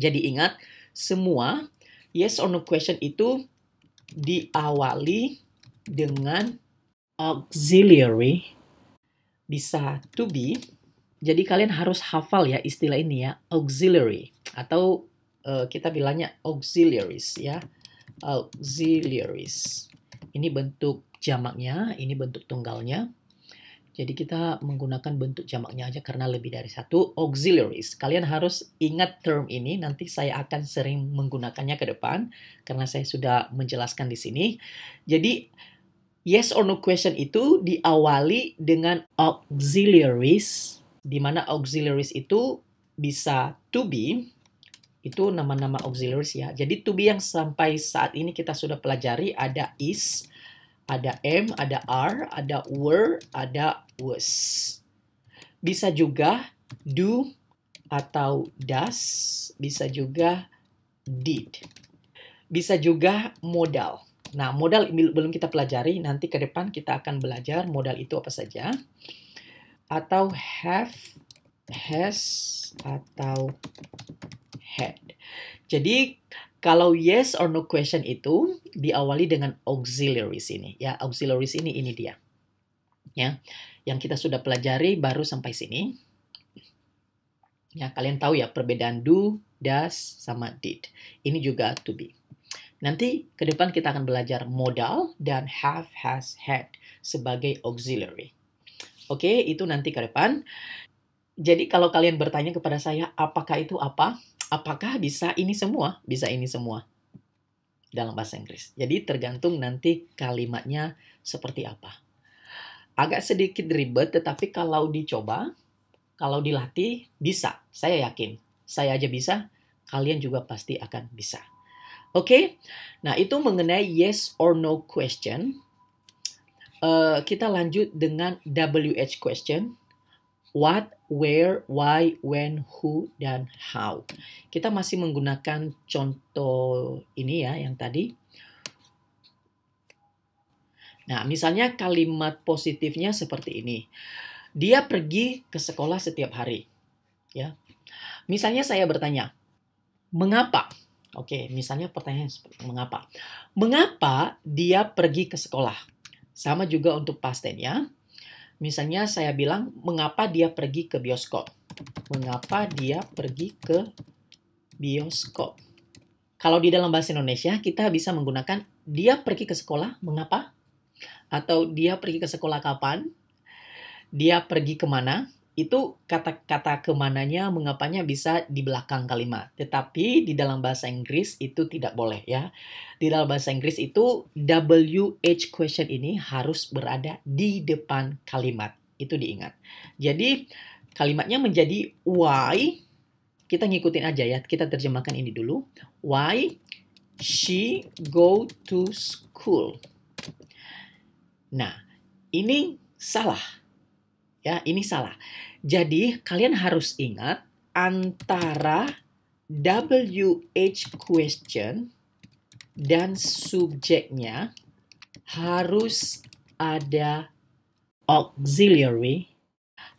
Jadi ingat, semua yes or no question itu diawali dengan auxiliary bisa to be. Jadi kalian harus hafal ya istilah ini ya, auxiliary atau uh, kita bilangnya auxiliaries ya. Auxiliaries. Ini bentuk jamaknya, ini bentuk tunggalnya. Jadi kita menggunakan bentuk jamaknya aja karena lebih dari satu auxiliaries. Kalian harus ingat term ini, nanti saya akan sering menggunakannya ke depan karena saya sudah menjelaskan di sini. Jadi yes or no question itu diawali dengan auxiliaries di mana auxiliaries itu bisa to be itu nama-nama auxiliaries ya. Jadi to be yang sampai saat ini kita sudah pelajari ada is, ada M, ada R, ada were, ada was. Bisa juga do atau does, bisa juga did. Bisa juga modal. Nah, modal belum kita pelajari, nanti ke depan kita akan belajar modal itu apa saja. Atau have, has, atau had. Jadi, kalau yes or no question itu diawali dengan auxiliaries ini ya. Auxiliaries ini ini dia. Ya. Yang kita sudah pelajari baru sampai sini. Ya, kalian tahu ya perbedaan do, does sama did. Ini juga to be. Nanti ke depan kita akan belajar modal dan have, has, had sebagai auxiliary. Oke, itu nanti ke depan. Jadi kalau kalian bertanya kepada saya apakah itu apa? apakah bisa ini semua? Bisa ini semua dalam bahasa Inggris. Jadi tergantung nanti kalimatnya seperti apa. Agak sedikit ribet, tetapi kalau dicoba, kalau dilatih, bisa. Saya yakin. Saya aja bisa, kalian juga pasti akan bisa. Oke, okay? nah itu mengenai yes or no question. Uh, kita lanjut dengan WH question what, where, why, when, who, dan how. Kita masih menggunakan contoh ini ya yang tadi. Nah, misalnya kalimat positifnya seperti ini. Dia pergi ke sekolah setiap hari. Ya. Misalnya saya bertanya, "Mengapa?" Oke, misalnya pertanyaan seperti mengapa? Mengapa dia pergi ke sekolah? Sama juga untuk past ya. Misalnya saya bilang, mengapa dia pergi ke bioskop? Mengapa dia pergi ke bioskop? Kalau di dalam bahasa Indonesia, kita bisa menggunakan dia pergi ke sekolah, mengapa? Atau dia pergi ke sekolah kapan? Dia pergi kemana? itu kata-kata kemananya mengapanya bisa di belakang kalimat. Tetapi di dalam bahasa Inggris itu tidak boleh ya. Di dalam bahasa Inggris itu WH question ini harus berada di depan kalimat. Itu diingat. Jadi kalimatnya menjadi why kita ngikutin aja ya. Kita terjemahkan ini dulu. Why she go to school. Nah, ini salah Ya, ini salah. Jadi, kalian harus ingat antara WH question dan subjeknya harus ada auxiliary,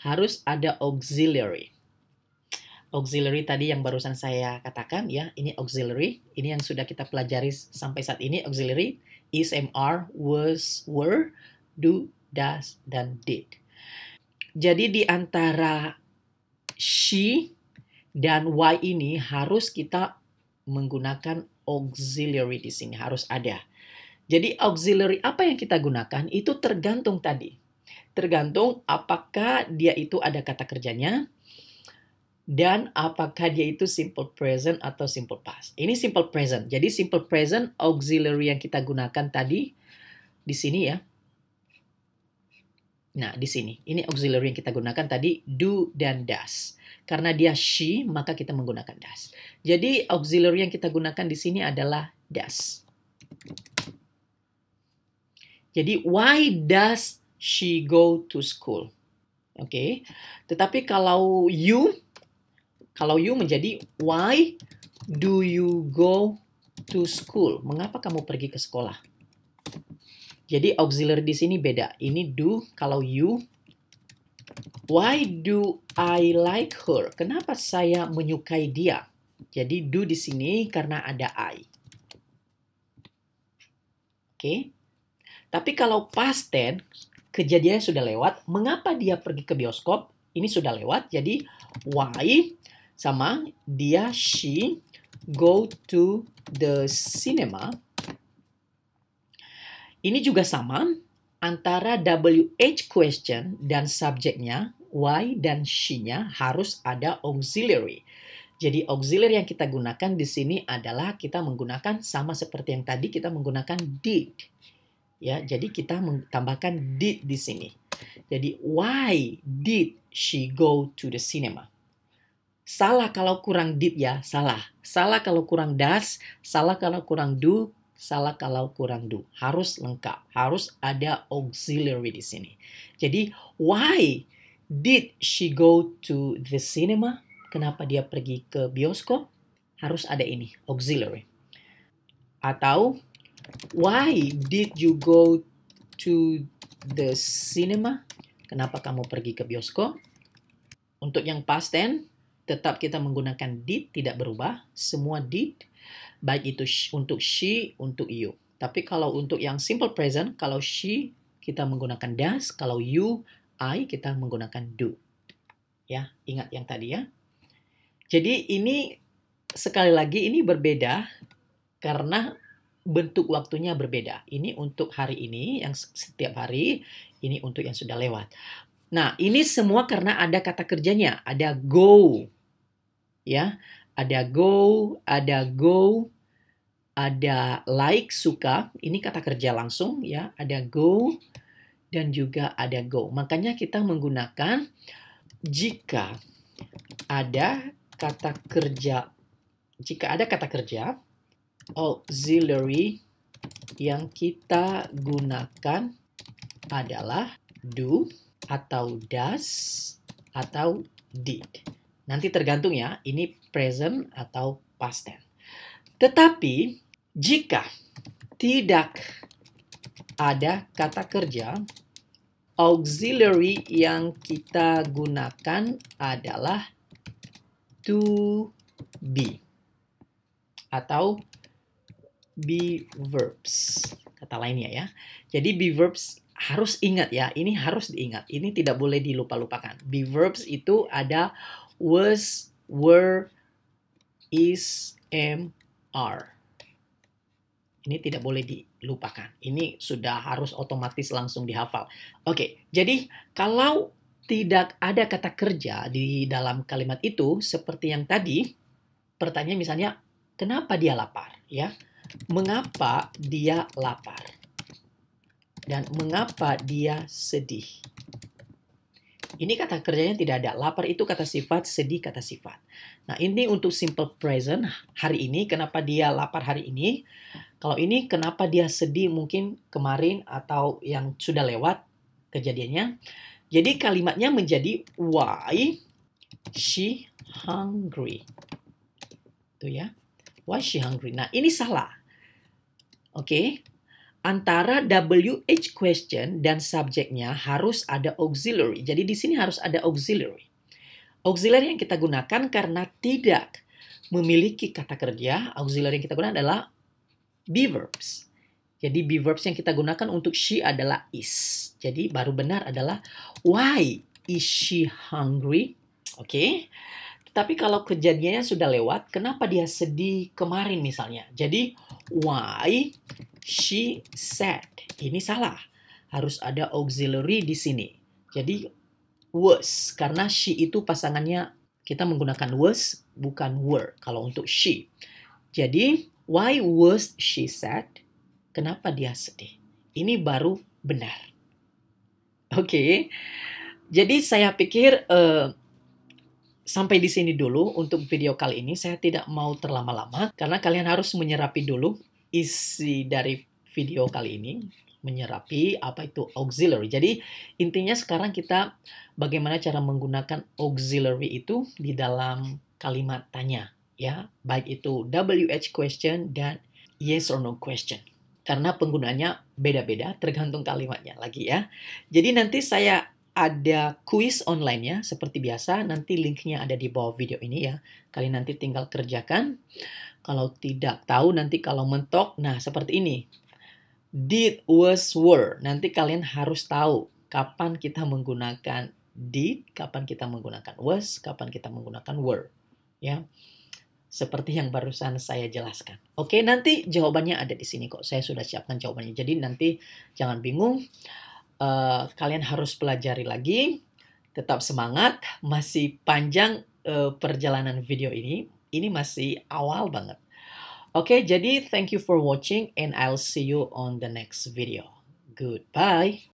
harus ada auxiliary. Auxiliary tadi yang barusan saya katakan ya, ini auxiliary, ini yang sudah kita pelajari sampai saat ini auxiliary is, e am, are, was, were, do, does, dan did. Jadi di antara she dan why ini harus kita menggunakan auxiliary di sini harus ada. Jadi auxiliary apa yang kita gunakan itu tergantung tadi. Tergantung apakah dia itu ada kata kerjanya dan apakah dia itu simple present atau simple past. Ini simple present. Jadi simple present auxiliary yang kita gunakan tadi di sini ya Nah, di sini. Ini auxiliary yang kita gunakan tadi, do dan does. Karena dia she, maka kita menggunakan does. Jadi, auxiliary yang kita gunakan di sini adalah does. Jadi, why does she go to school? Oke. Okay. Tetapi kalau you, kalau you menjadi why do you go to school? Mengapa kamu pergi ke sekolah? Jadi auxiliary di sini beda. Ini do kalau you. Why do I like her? Kenapa saya menyukai dia? Jadi do di sini karena ada I. Oke. Okay. Tapi kalau past tense, kejadiannya sudah lewat. Mengapa dia pergi ke bioskop? Ini sudah lewat. Jadi why sama dia she go to the cinema ini juga sama antara WH question dan subjeknya, why dan she-nya harus ada auxiliary. Jadi auxiliary yang kita gunakan di sini adalah kita menggunakan sama seperti yang tadi kita menggunakan did. Ya, jadi kita tambahkan did di sini. Jadi why did she go to the cinema? Salah kalau kurang did ya, salah. Salah kalau kurang does, salah kalau kurang do, salah kalau kurang do. Harus lengkap, harus ada auxiliary di sini. Jadi, why did she go to the cinema? Kenapa dia pergi ke bioskop? Harus ada ini, auxiliary. Atau, why did you go to the cinema? Kenapa kamu pergi ke bioskop? Untuk yang past tense, tetap kita menggunakan did tidak berubah. Semua did baik itu untuk she, untuk you. Tapi kalau untuk yang simple present, kalau she kita menggunakan does, kalau you, I kita menggunakan do. Ya, ingat yang tadi ya. Jadi ini sekali lagi ini berbeda karena bentuk waktunya berbeda. Ini untuk hari ini yang setiap hari, ini untuk yang sudah lewat. Nah, ini semua karena ada kata kerjanya, ada go. Ya. Ada go, ada go, ada like suka, ini kata kerja langsung ya, ada go dan juga ada go. Makanya kita menggunakan jika ada kata kerja jika ada kata kerja auxiliary yang kita gunakan adalah do atau does atau did. Nanti tergantung ya, ini present atau past tense. Tetapi jika tidak ada kata kerja, auxiliary yang kita gunakan adalah to be atau be verbs. Kata lainnya ya. Jadi be verbs harus ingat ya, ini harus diingat. Ini tidak boleh dilupa-lupakan. Be verbs itu ada was, were, is Ini tidak boleh dilupakan. Ini sudah harus otomatis langsung dihafal. Oke, jadi kalau tidak ada kata kerja di dalam kalimat itu seperti yang tadi, pertanyaan misalnya kenapa dia lapar, ya? Mengapa dia lapar? Dan mengapa dia sedih? Ini kata kerjanya tidak ada. Lapar itu kata sifat, sedih kata sifat. Nah, ini untuk simple present hari ini. Kenapa dia lapar hari ini? Kalau ini kenapa dia sedih mungkin kemarin atau yang sudah lewat kejadiannya. Jadi kalimatnya menjadi why she hungry. Itu ya. Why she hungry? Nah, ini salah. Oke, okay? antara WH question dan subjeknya harus ada auxiliary. Jadi di sini harus ada auxiliary. Auxiliary yang kita gunakan karena tidak memiliki kata kerja, auxiliary yang kita gunakan adalah be verbs. Jadi be verbs yang kita gunakan untuk she adalah is. Jadi baru benar adalah why is she hungry? Oke. Okay. Tapi kalau kejadiannya sudah lewat, kenapa dia sedih kemarin misalnya? Jadi, why she sad. Ini salah. Harus ada auxiliary di sini. Jadi, was. Karena she itu pasangannya, kita menggunakan was, bukan were. Kalau untuk she. Jadi, why was she sad? Kenapa dia sedih? Ini baru benar. Oke. Okay. Jadi, saya pikir... Uh, Sampai di sini dulu untuk video kali ini. Saya tidak mau terlama-lama karena kalian harus menyerapi dulu isi dari video kali ini menyerapi apa itu auxiliary. Jadi intinya sekarang kita bagaimana cara menggunakan auxiliary itu di dalam kalimat tanya ya, baik itu WH question dan yes or no question. Karena penggunanya beda-beda tergantung kalimatnya lagi ya. Jadi nanti saya ada kuis online ya seperti biasa. Nanti linknya ada di bawah video ini ya. Kalian nanti tinggal kerjakan. Kalau tidak tahu nanti kalau mentok, nah seperti ini. Did was were. Nanti kalian harus tahu kapan kita menggunakan did, kapan kita menggunakan was, kapan kita menggunakan were. Ya. Seperti yang barusan saya jelaskan. Oke, nanti jawabannya ada di sini kok. Saya sudah siapkan jawabannya. Jadi nanti jangan bingung uh, kalian harus pelajari lagi. Tetap semangat, masih panjang uh, perjalanan video ini. Ini masih awal banget. Oke, okay, jadi thank you for watching and I'll see you on the next video. Goodbye.